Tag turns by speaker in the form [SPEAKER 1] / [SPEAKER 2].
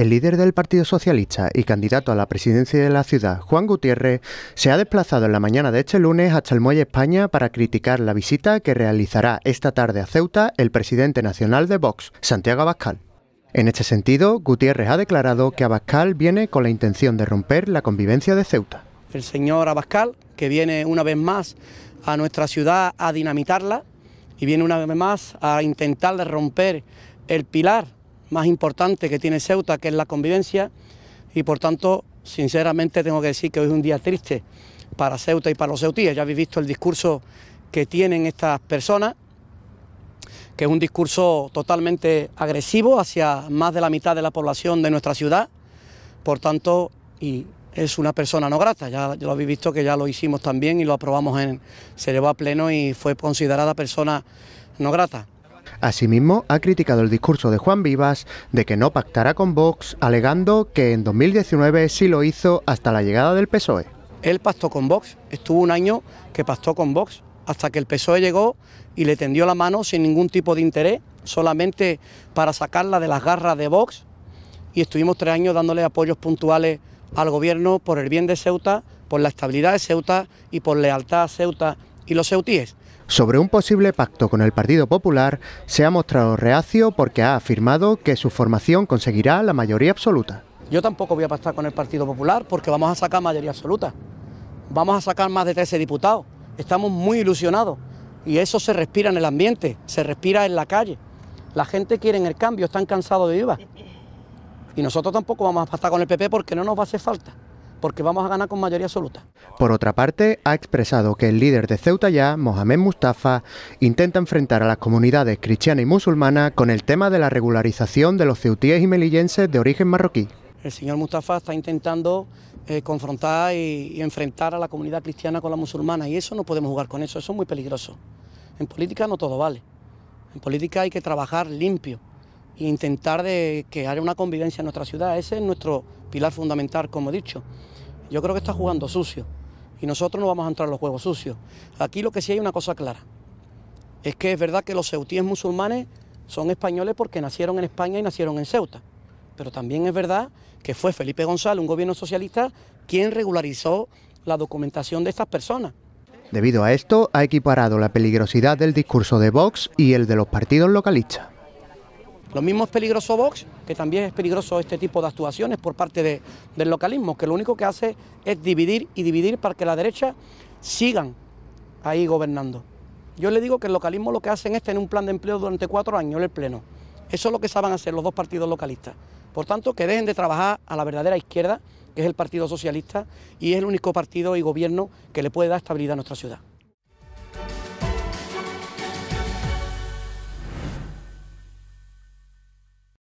[SPEAKER 1] El líder del Partido Socialista y candidato a la presidencia de la ciudad, Juan Gutiérrez, se ha desplazado en la mañana de este lunes hasta el Muelle España para criticar la visita que realizará esta tarde a Ceuta el presidente nacional de Vox, Santiago Abascal. En este sentido, Gutiérrez ha declarado que Abascal viene con la intención de romper la convivencia de Ceuta.
[SPEAKER 2] El señor Abascal, que viene una vez más a nuestra ciudad a dinamitarla y viene una vez más a intentar romper el pilar más importante que tiene Ceuta, que es la convivencia, y por tanto, sinceramente tengo que decir que hoy es un día triste para Ceuta y para los ceutíes. Ya habéis visto el discurso que tienen estas personas, que es un discurso totalmente agresivo hacia más de la mitad de la población de nuestra ciudad, por tanto, y es una persona no grata, ya, ya lo habéis visto que ya lo hicimos también y lo aprobamos en, se llevó a pleno y fue considerada persona no grata.
[SPEAKER 1] Asimismo, ha criticado el discurso de Juan Vivas de que no pactará con Vox, alegando que en 2019 sí lo hizo hasta la llegada del PSOE. Él pactó con Vox,
[SPEAKER 2] estuvo un año que pactó con Vox, hasta que el PSOE llegó y le tendió la mano sin ningún tipo de interés, solamente para sacarla de las garras de Vox, y estuvimos tres años dándole apoyos puntuales al gobierno por el bien de Ceuta, por la estabilidad de Ceuta y por lealtad a Ceuta y los ceutíes
[SPEAKER 1] sobre un posible pacto con el Partido Popular se ha mostrado reacio porque ha afirmado que su formación conseguirá la mayoría absoluta.
[SPEAKER 2] Yo tampoco voy a pactar con el Partido Popular porque vamos a sacar mayoría absoluta. Vamos a sacar más de 13 diputados. Estamos muy ilusionados y eso se respira en el ambiente, se respira en la calle. La gente quiere el cambio, están cansados de IVA. Y nosotros tampoco vamos a pactar con el PP porque no nos va a hacer falta porque vamos a ganar con mayoría absoluta.
[SPEAKER 1] Por otra parte, ha expresado que el líder de Ceuta ya, Mohamed Mustafa, intenta enfrentar a las comunidades cristiana y musulmana con el tema de la regularización de los ceutíes y melillenses de origen marroquí.
[SPEAKER 2] El señor Mustafa está intentando eh, confrontar y enfrentar a la comunidad cristiana con la musulmana y eso no podemos jugar con eso, eso es muy peligroso. En política no todo vale. En política hay que trabajar limpio intentar de que haya una convivencia en nuestra ciudad. Ese es nuestro pilar fundamental, como he dicho. Yo creo que está jugando sucio y nosotros no vamos a entrar en los juegos sucios. Aquí lo que sí hay una cosa clara, es que es verdad que los ceutíes musulmanes son españoles porque nacieron en España y nacieron en Ceuta, pero también es verdad que fue Felipe González, un gobierno socialista, quien regularizó la documentación de estas personas.
[SPEAKER 1] Debido a esto, ha equiparado la peligrosidad del discurso de Vox y el de los partidos localistas.
[SPEAKER 2] Lo mismo es peligroso Vox, que también es peligroso este tipo de actuaciones por parte del localismo, que lo único que hace es dividir y dividir para que la derecha sigan ahí gobernando. Yo le digo que el localismo lo que hacen es tener un plan de empleo durante cuatro años en el Pleno. Eso es lo que saben hacer los dos partidos localistas. Por tanto, que dejen de trabajar a la verdadera izquierda, que es el Partido Socialista, y es el único partido y gobierno que le puede dar estabilidad a nuestra ciudad.